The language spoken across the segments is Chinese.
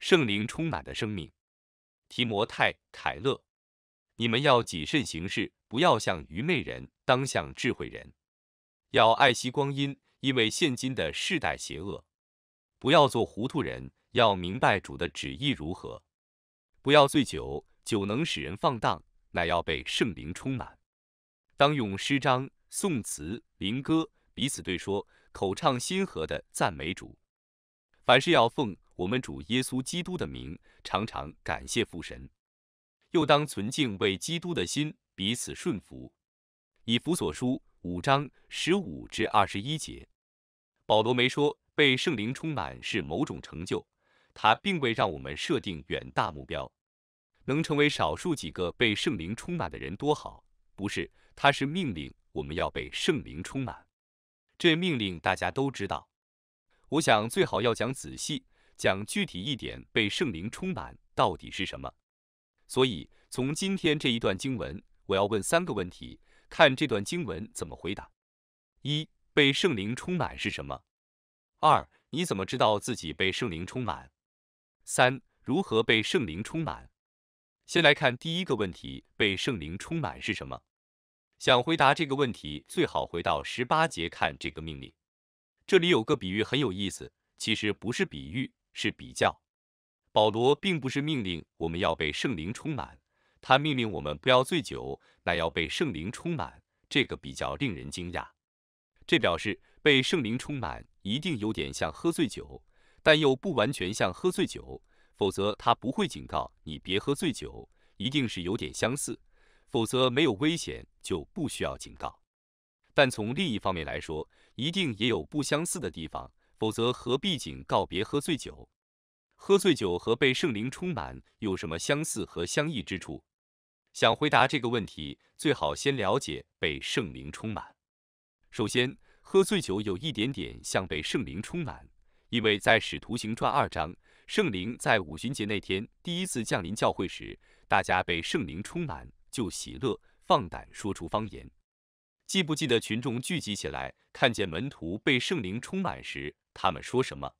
圣灵充满的生命，提摩太、凯勒，你们要谨慎行事，不要像愚昧人，当像智慧人，要爱惜光阴，因为现今的世代邪恶，不要做糊涂人，要明白主的旨意如何。不要醉酒，酒能使人放荡，乃要被圣灵充满。当用诗章、颂词、灵歌彼此对说，口唱心和的赞美主。凡事要奉。我们主耶稣基督的名，常常感谢父神，又当存敬为基督的心，彼此顺服。以弗所书五章十五至二十一节，保罗没说被圣灵充满是某种成就，他并未让我们设定远大目标。能成为少数几个被圣灵充满的人多好！不是，他是命令我们要被圣灵充满。这命令大家都知道，我想最好要讲仔细。讲具体一点，被圣灵充满到底是什么？所以从今天这一段经文，我要问三个问题，看这段经文怎么回答。一、被圣灵充满是什么？二、你怎么知道自己被圣灵充满？三、如何被圣灵充满？先来看第一个问题，被圣灵充满是什么？想回答这个问题，最好回到十八节看这个命令。这里有个比喻很有意思，其实不是比喻。是比较，保罗并不是命令我们要被圣灵充满，他命令我们不要醉酒，乃要被圣灵充满。这个比较令人惊讶，这表示被圣灵充满一定有点像喝醉酒，但又不完全像喝醉酒，否则他不会警告你别喝醉酒，一定是有点相似，否则没有危险就不需要警告。但从另一方面来说，一定也有不相似的地方。否则何必仅告别喝醉酒？喝醉酒和被圣灵充满有什么相似和相异之处？想回答这个问题，最好先了解被圣灵充满。首先，喝醉酒有一点点像被圣灵充满，因为在使徒行传二章，圣灵在五旬节那天第一次降临教会时，大家被圣灵充满，就喜乐，放胆说出方言。记不记得群众聚集起来，看见门徒被圣灵充满时，他们说什么？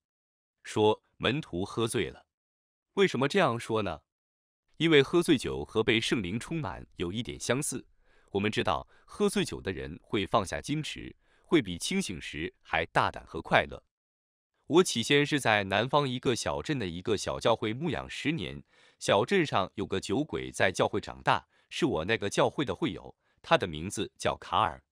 说门徒喝醉了。为什么这样说呢？因为喝醉酒和被圣灵充满有一点相似。我们知道，喝醉酒的人会放下矜持，会比清醒时还大胆和快乐。我起先是在南方一个小镇的一个小教会牧养十年。小镇上有个酒鬼在教会长大，是我那个教会的会友。他的名字叫卡尔。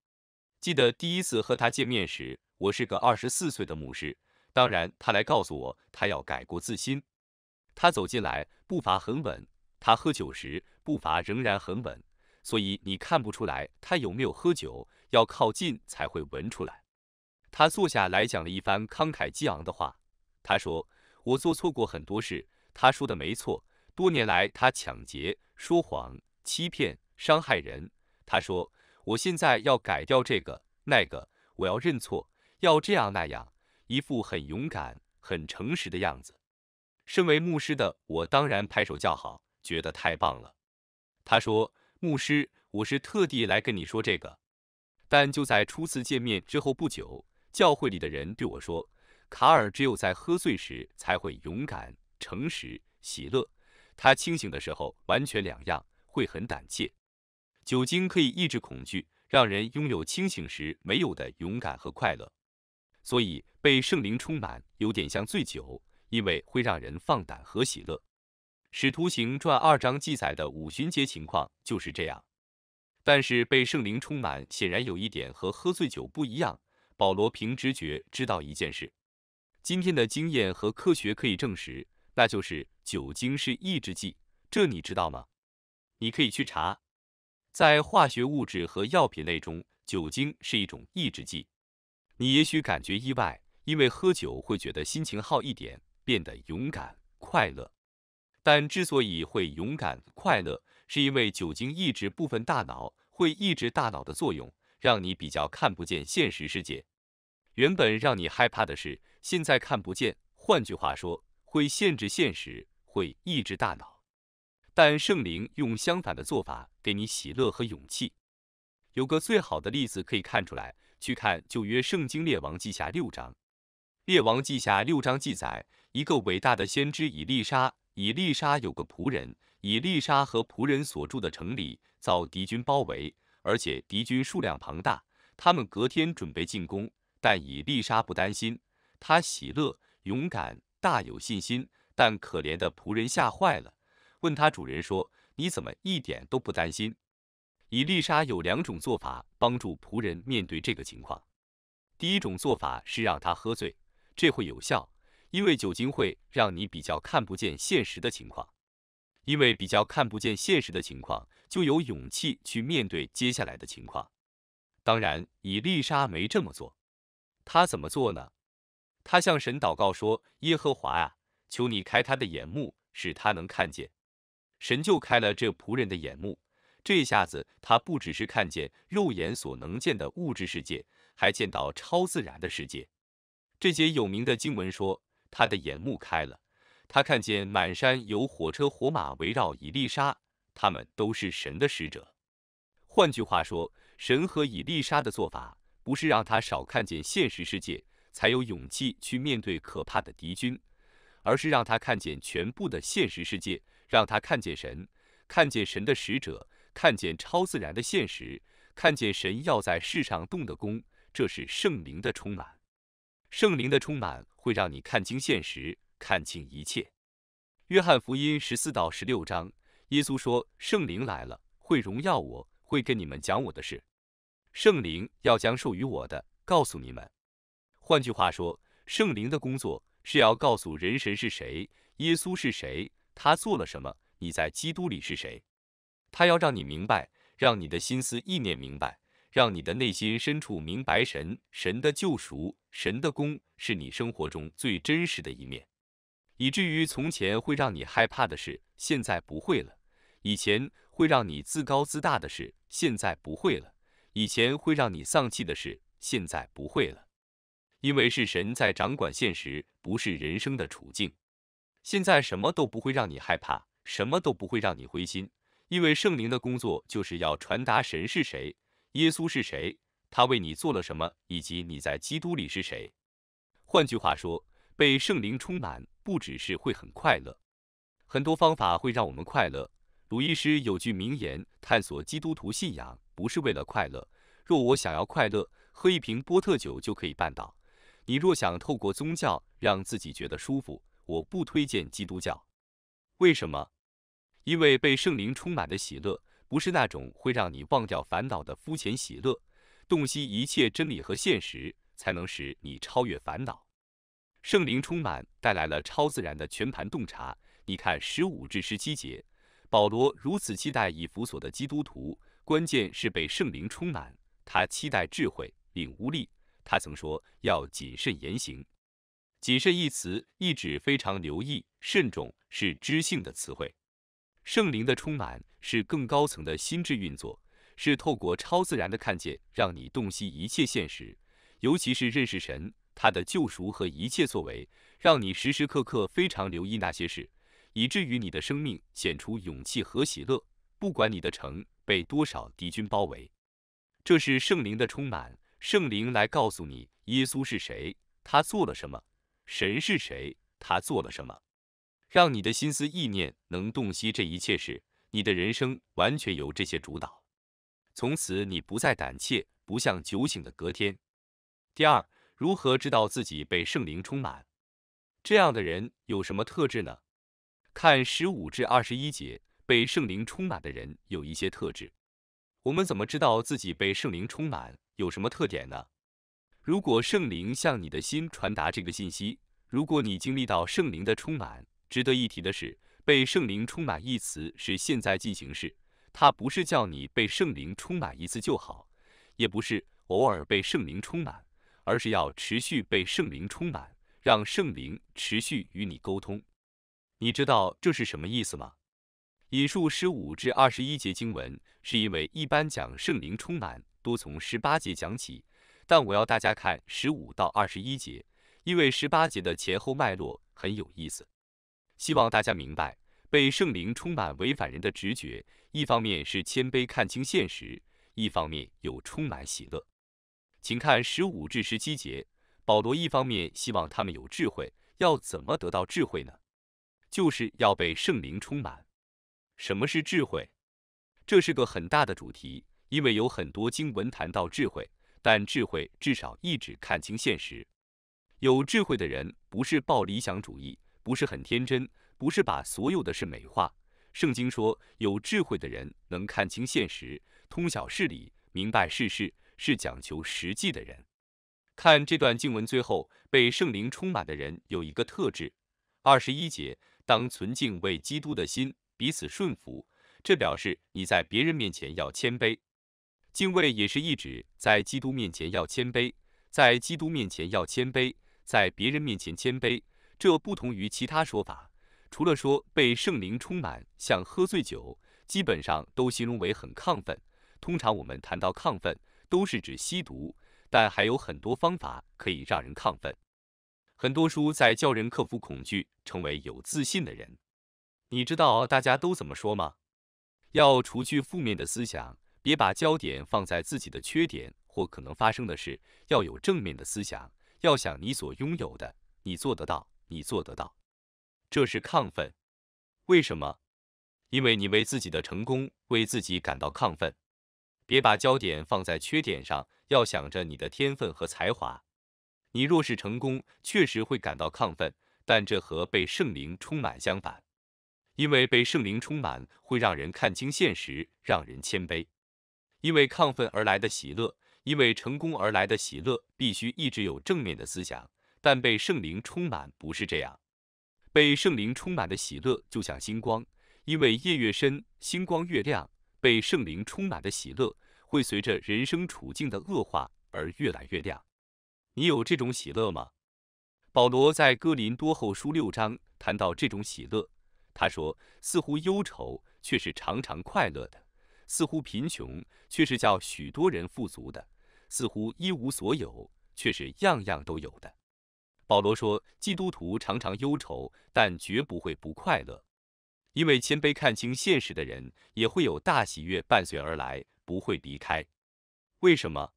记得第一次和他见面时，我是个二十四岁的牧师。当然，他来告诉我他要改过自新。他走进来，步伐很稳。他喝酒时，步伐仍然很稳，所以你看不出来他有没有喝酒，要靠近才会闻出来。他坐下来，讲了一番慷慨激昂的话。他说我做错过很多事。他说的没错，多年来他抢劫、说谎、欺骗、伤害人。他说：“我现在要改掉这个那个，我要认错，要这样那样，一副很勇敢、很诚实的样子。”身为牧师的我当然拍手叫好，觉得太棒了。他说：“牧师，我是特地来跟你说这个。”但就在初次见面之后不久，教会里的人对我说：“卡尔只有在喝醉时才会勇敢、诚实、喜乐，他清醒的时候完全两样，会很胆怯。”酒精可以抑制恐惧，让人拥有清醒时没有的勇敢和快乐，所以被圣灵充满有点像醉酒，因为会让人放胆和喜乐。使徒行传二章记载的五旬节情况就是这样。但是被圣灵充满显然有一点和喝醉酒不一样。保罗凭直觉知道一件事，今天的经验和科学可以证实，那就是酒精是抑制剂，这你知道吗？你可以去查。在化学物质和药品类中，酒精是一种抑制剂。你也许感觉意外，因为喝酒会觉得心情好一点，变得勇敢快乐。但之所以会勇敢快乐，是因为酒精抑制部分大脑，会抑制大脑的作用，让你比较看不见现实世界。原本让你害怕的是，现在看不见。换句话说，会限制现实，会抑制大脑。但圣灵用相反的做法给你喜乐和勇气。有个最好的例子可以看出来，去看旧约圣经列王记下六章。列王记下六章记载，一个伟大的先知以利沙，以利沙有个仆人，以利沙和仆人所住的城里遭敌军包围，而且敌军数量庞大，他们隔天准备进攻，但以利沙不担心，他喜乐、勇敢、大有信心，但可怜的仆人吓坏了。问他主人说：“你怎么一点都不担心？”伊丽莎有两种做法帮助仆人面对这个情况。第一种做法是让他喝醉，这会有效，因为酒精会让你比较看不见现实的情况。因为比较看不见现实的情况，就有勇气去面对接下来的情况。当然，伊丽莎没这么做。他怎么做呢？他向神祷告说：“耶和华啊，求你开他的眼目，使他能看见。”神就开了这仆人的眼目，这下子他不只是看见肉眼所能见的物质世界，还见到超自然的世界。这节有名的经文说，他的眼目开了，他看见满山有火车、火马围绕伊丽莎，他们都是神的使者。换句话说，神和伊丽莎的做法不是让他少看见现实世界才有勇气去面对可怕的敌军，而是让他看见全部的现实世界。让他看见神，看见神的使者，看见超自然的现实，看见神要在世上动的工。这是圣灵的充满，圣灵的充满会让你看清现实，看清一切。约翰福音十四到十六章，耶稣说：“圣灵来了，会荣耀我，会跟你们讲我的事。圣灵要将授予我的告诉你们。”换句话说，圣灵的工作是要告诉人神是谁，耶稣是谁。他做了什么？你在基督里是谁？他要让你明白，让你的心思意念明白，让你的内心深处明白神，神的救赎，神的功是你生活中最真实的一面，以至于从前会让你害怕的事，现在不会了；以前会让你自高自大的事，现在不会了；以前会让你丧气的事，现在不会了，因为是神在掌管现实，不是人生的处境。现在什么都不会让你害怕，什么都不会让你灰心，因为圣灵的工作就是要传达神是谁，耶稣是谁，他为你做了什么，以及你在基督里是谁。换句话说，被圣灵充满不只是会很快乐，很多方法会让我们快乐。鲁伊师有句名言：探索基督徒信仰不是为了快乐。若我想要快乐，喝一瓶波特酒就可以办到。你若想透过宗教让自己觉得舒服，我不推荐基督教，为什么？因为被圣灵充满的喜乐，不是那种会让你忘掉烦恼的肤浅喜乐，洞悉一切真理和现实，才能使你超越烦恼。圣灵充满带来了超自然的全盘洞察。你看十五至十七节，保罗如此期待以弗所的基督徒，关键是被圣灵充满。他期待智慧领悟力。他曾说要谨慎言行。谨慎一词意指非常留意、慎重，是知性的词汇。圣灵的充满是更高层的心智运作，是透过超自然的看见，让你洞悉一切现实，尤其是认识神、他的救赎和一切作为，让你时时刻刻非常留意那些事，以至于你的生命显出勇气和喜乐，不管你的城被多少敌军包围。这是圣灵的充满，圣灵来告诉你耶稣是谁，他做了什么。神是谁？他做了什么，让你的心思意念能洞悉这一切时，你的人生完全由这些主导。从此你不再胆怯，不像酒醒的隔天。第二，如何知道自己被圣灵充满？这样的人有什么特质呢？看十五至二十一节，被圣灵充满的人有一些特质。我们怎么知道自己被圣灵充满有什么特点呢？如果圣灵向你的心传达这个信息，如果你经历到圣灵的充满，值得一提的是，被圣灵充满一词是现在进行式，它不是叫你被圣灵充满一次就好，也不是偶尔被圣灵充满，而是要持续被圣灵充满，让圣灵持续与你沟通。你知道这是什么意思吗？引述十五至二十一节经文，是因为一般讲圣灵充满多从十八节讲起。但我要大家看十五到二十一节，因为十八节的前后脉络很有意思。希望大家明白，被圣灵充满违反人的直觉，一方面是谦卑看清现实，一方面又充满喜乐。请看十五至十七节，保罗一方面希望他们有智慧，要怎么得到智慧呢？就是要被圣灵充满。什么是智慧？这是个很大的主题，因为有很多经文谈到智慧。但智慧至少一直看清现实。有智慧的人不是抱理想主义，不是很天真，不是把所有的事美化。圣经说，有智慧的人能看清现实，通晓事理，明白世事，是讲求实际的人。看这段经文，最后被圣灵充满的人有一个特质。二十一节，当纯净为基督的心彼此顺服，这表示你在别人面前要谦卑。敬畏也是一指在基督面前要谦卑，在基督面前要谦卑，在别人面前谦卑。这不同于其他说法，除了说被圣灵充满像喝醉酒，基本上都形容为很亢奋。通常我们谈到亢奋，都是指吸毒，但还有很多方法可以让人亢奋。很多书在教人克服恐惧，成为有自信的人。你知道大家都怎么说吗？要除去负面的思想。别把焦点放在自己的缺点或可能发生的事，要有正面的思想，要想你所拥有的，你做得到，你做得到，这是亢奋。为什么？因为你为自己的成功，为自己感到亢奋。别把焦点放在缺点上，要想着你的天分和才华。你若是成功，确实会感到亢奋，但这和被圣灵充满相反，因为被圣灵充满会让人看清现实，让人谦卑。因为亢奋而来的喜乐，因为成功而来的喜乐，必须一直有正面的思想。但被圣灵充满不是这样，被圣灵充满的喜乐就像星光，因为夜越深，星光越亮。被圣灵充满的喜乐会随着人生处境的恶化而越来越亮。你有这种喜乐吗？保罗在哥林多后书六章谈到这种喜乐，他说：“似乎忧愁，却是常常快乐的。”似乎贫穷，却是叫许多人富足的；似乎一无所有，却是样样都有的。保罗说：“基督徒常常忧愁，但绝不会不快乐，因为谦卑看清现实的人，也会有大喜悦伴随而来，不会离开。”为什么？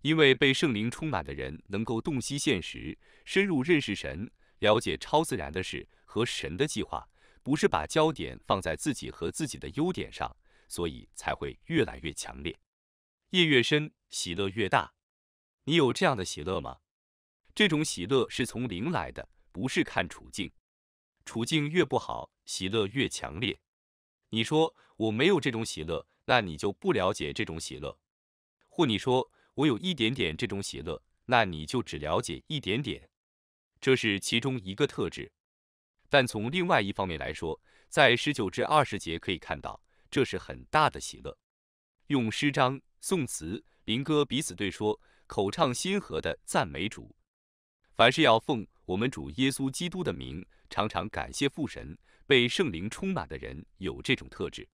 因为被圣灵充满的人，能够洞悉现实，深入认识神，了解超自然的事和神的计划，不是把焦点放在自己和自己的优点上。所以才会越来越强烈，夜越深，喜乐越大。你有这样的喜乐吗？这种喜乐是从灵来的，不是看处境。处境越不好，喜乐越强烈。你说我没有这种喜乐，那你就不了解这种喜乐。或你说我有一点点这种喜乐，那你就只了解一点点。这是其中一个特质。但从另外一方面来说，在十九至二十节可以看到。这是很大的喜乐，用诗章、颂词、灵歌彼此对说，口唱心和的赞美主。凡是要奉我们主耶稣基督的名，常常感谢父神，被圣灵充满的人有这种特质。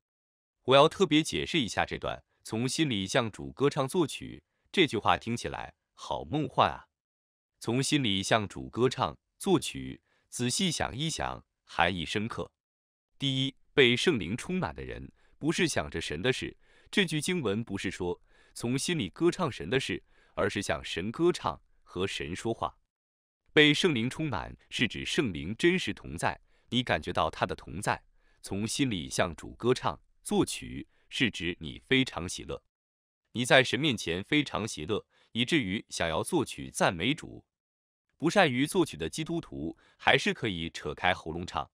我要特别解释一下这段：从心里向主歌唱作曲。这句话听起来好梦幻啊！从心里向主歌唱作曲，仔细想一想，含义深刻。第一，被圣灵充满的人。不是想着神的事，这句经文不是说从心里歌唱神的事，而是向神歌唱和神说话。被圣灵充满是指圣灵真实同在，你感觉到他的同在。从心里向主歌唱作曲是指你非常喜乐，你在神面前非常喜乐，以至于想要作曲赞美主。不善于作曲的基督徒还是可以扯开喉咙唱。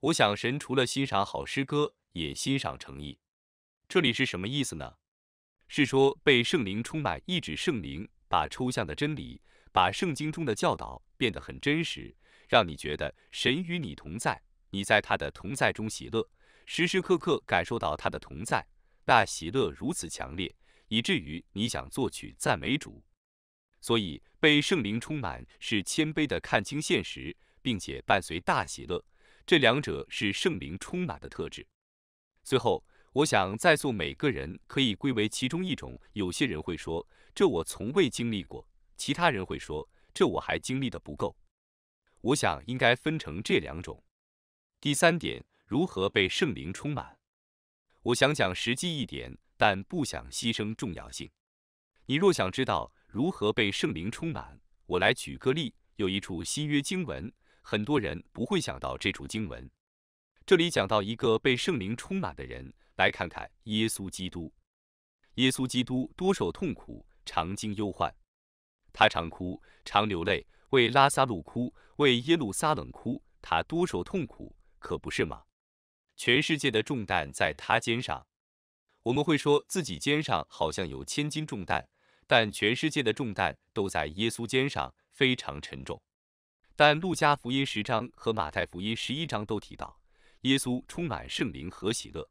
我想神除了欣赏好诗歌。也欣赏诚意，这里是什么意思呢？是说被圣灵充满，一指圣灵把抽象的真理，把圣经中的教导变得很真实，让你觉得神与你同在，你在他的同在中喜乐，时时刻刻感受到他的同在，那喜乐如此强烈，以至于你想作曲赞美主。所以被圣灵充满是谦卑的看清现实，并且伴随大喜乐，这两者是圣灵充满的特质。最后，我想在座每个人可以归为其中一种。有些人会说，这我从未经历过；其他人会说，这我还经历的不够。我想应该分成这两种。第三点，如何被圣灵充满？我想讲实际一点，但不想牺牲重要性。你若想知道如何被圣灵充满，我来举个例。有一处新约经文，很多人不会想到这处经文。这里讲到一个被圣灵充满的人，来看看耶稣基督。耶稣基督多受痛苦，常经忧患，他常哭，常流泪，为拉萨路哭，为耶路撒冷哭。他多受痛苦，可不是吗？全世界的重担在他肩上。我们会说自己肩上好像有千斤重担，但全世界的重担都在耶稣肩上，非常沉重。但路加福音十章和马太福音十一章都提到。耶稣充满圣灵和喜乐，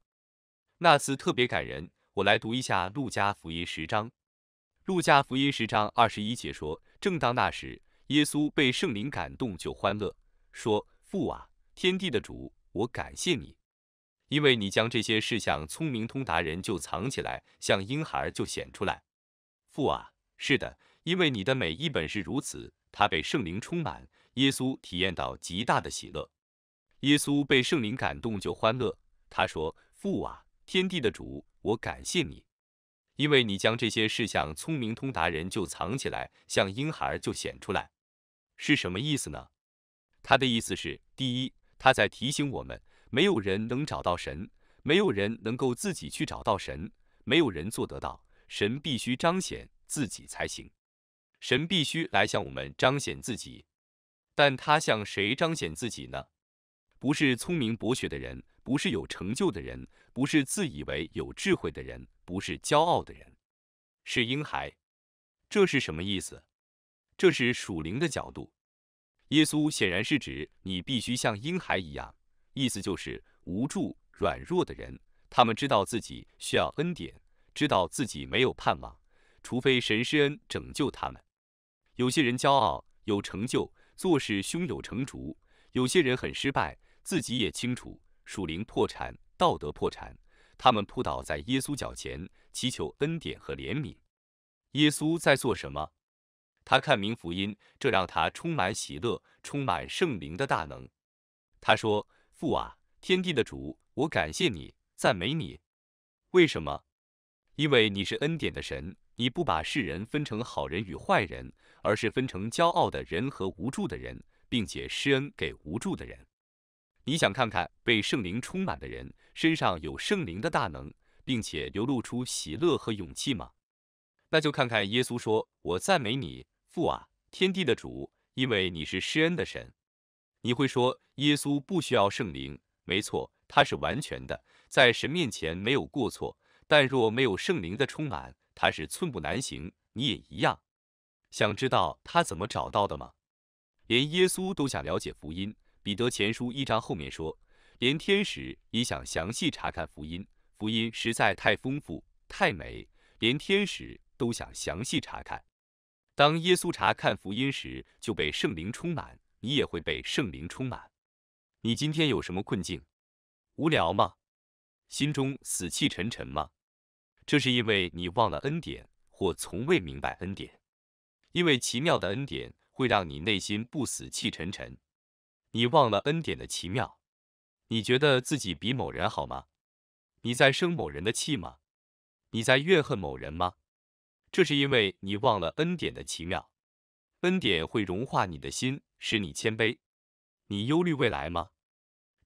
那次特别感人。我来读一下《路加福音》十章，《路加福音》十章二十一节说：“正当那时，耶稣被圣灵感动，就欢乐，说：父啊，天地的主，我感谢你，因为你将这些事向聪明通达人就藏起来，向婴孩就显出来。父啊，是的，因为你的美一本是如此。他被圣灵充满，耶稣体验到极大的喜乐。”耶稣被圣灵感动就欢乐，他说：“父啊，天地的主，我感谢你，因为你将这些事向聪明通达人就藏起来，向婴孩就显出来，是什么意思呢？”他的意思是，第一，他在提醒我们，没有人能找到神，没有人能够自己去找到神，没有人做得到，神必须彰显自己才行，神必须来向我们彰显自己。但他向谁彰显自己呢？不是聪明博学的人，不是有成就的人，不是自以为有智慧的人，不是骄傲的人，是婴孩。这是什么意思？这是属灵的角度。耶稣显然是指你必须像婴孩一样，意思就是无助、软弱的人。他们知道自己需要恩典，知道自己没有盼望，除非神施恩拯救他们。有些人骄傲、有成就、做事胸有成竹；有些人很失败。自己也清楚，属灵破产，道德破产。他们扑倒在耶稣脚前，祈求恩典和怜悯。耶稣在做什么？他看明福音，这让他充满喜乐，充满圣灵的大能。他说：“父啊，天地的主，我感谢你，赞美你。为什么？因为你是恩典的神，你不把世人分成好人与坏人，而是分成骄傲的人和无助的人，并且施恩给无助的人。”你想看看被圣灵充满的人身上有圣灵的大能，并且流露出喜乐和勇气吗？那就看看耶稣说：“我赞美你，父啊，天地的主，因为你是施恩的神。”你会说耶稣不需要圣灵？没错，他是完全的，在神面前没有过错。但若没有圣灵的充满，他是寸步难行。你也一样。想知道他怎么找到的吗？连耶稣都想了解福音。彼得前书一章后面说，连天使也想详细查看福音，福音实在太丰富太美，连天使都想详细查看。当耶稣查看福音时，就被圣灵充满，你也会被圣灵充满。你今天有什么困境？无聊吗？心中死气沉沉吗？这是因为你忘了恩典，或从未明白恩典。因为奇妙的恩典会让你内心不死气沉沉。你忘了恩典的奇妙？你觉得自己比某人好吗？你在生某人的气吗？你在怨恨某人吗？这是因为你忘了恩典的奇妙。恩典会融化你的心，使你谦卑。你忧虑未来吗？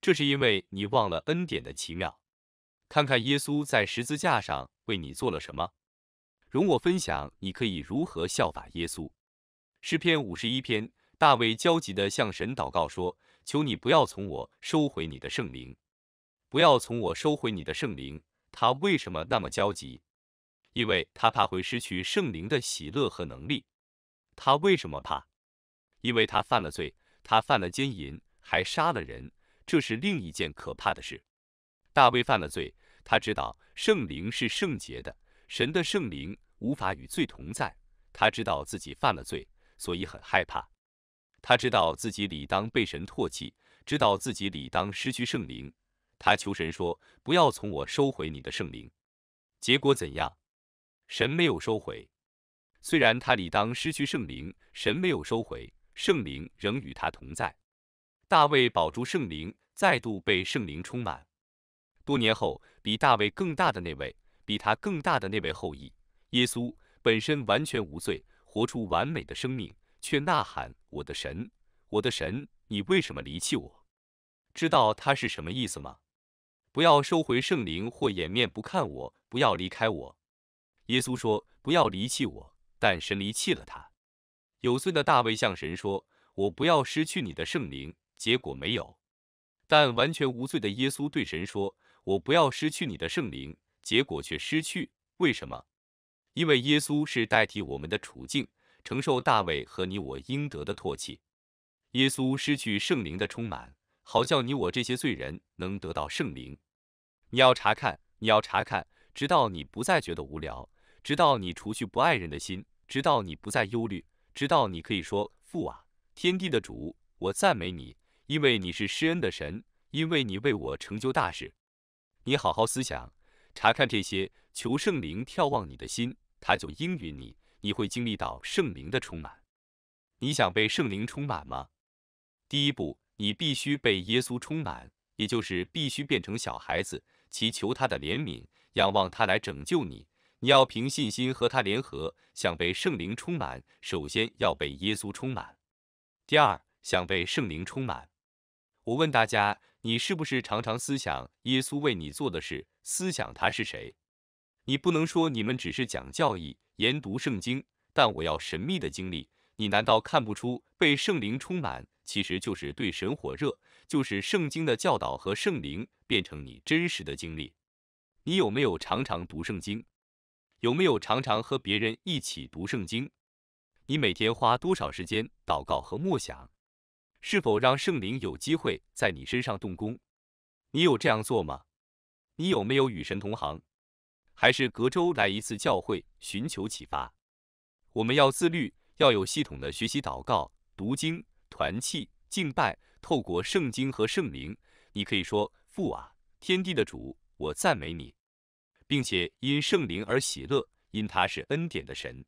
这是因为你忘了恩典的奇妙。看看耶稣在十字架上为你做了什么。容我分享，你可以如何效法耶稣。诗篇五十一篇。大卫焦急地向神祷告说：“求你不要从我收回你的圣灵，不要从我收回你的圣灵。”他为什么那么焦急？因为他怕会失去圣灵的喜乐和能力。他为什么怕？因为他犯了罪，他犯了奸淫，还杀了人，这是另一件可怕的事。大卫犯了罪，他知道圣灵是圣洁的，神的圣灵无法与罪同在。他知道自己犯了罪，所以很害怕。他知道自己理当被神唾弃，知道自己理当失去圣灵。他求神说：“不要从我收回你的圣灵。”结果怎样？神没有收回。虽然他理当失去圣灵，神没有收回，圣灵仍与他同在。大卫保住圣灵，再度被圣灵充满。多年后，比大卫更大的那位，比他更大的那位后裔——耶稣，本身完全无罪，活出完美的生命。却呐喊：“我的神，我的神，你为什么离弃我？”知道他是什么意思吗？不要收回圣灵或掩面不看我，不要离开我。耶稣说：“不要离弃我。”但神离弃了他。有罪的大卫向神说：“我不要失去你的圣灵。”结果没有。但完全无罪的耶稣对神说：“我不要失去你的圣灵。”结果却失去。为什么？因为耶稣是代替我们的处境。承受大卫和你我应得的唾弃。耶稣失去圣灵的充满，好叫你我这些罪人能得到圣灵。你要查看，你要查看，直到你不再觉得无聊，直到你除去不爱人的心，直到你不再忧虑，直到你可以说：“父啊，天地的主，我赞美你，因为你是施恩的神，因为你为我成就大事。”你好好思想，查看这些，求圣灵眺望你的心，他就应允你。你会经历到圣灵的充满。你想被圣灵充满吗？第一步，你必须被耶稣充满，也就是必须变成小孩子，祈求他的怜悯，仰望他来拯救你。你要凭信心和他联合。想被圣灵充满，首先要被耶稣充满。第二，想被圣灵充满，我问大家，你是不是常常思想耶稣为你做的事，思想他是谁？你不能说你们只是讲教义、研读圣经，但我要神秘的经历。你难道看不出被圣灵充满其实就是对神火热，就是圣经的教导和圣灵变成你真实的经历？你有没有常常读圣经？有没有常常和别人一起读圣经？你每天花多少时间祷告和默想？是否让圣灵有机会在你身上动工？你有这样做吗？你有没有与神同行？还是隔周来一次教会，寻求启发。我们要自律，要有系统的学习、祷告、读经、团契、敬拜。透过圣经和圣灵，你可以说：“父啊，天地的主，我赞美你，并且因圣灵而喜乐，因他是恩典的神。”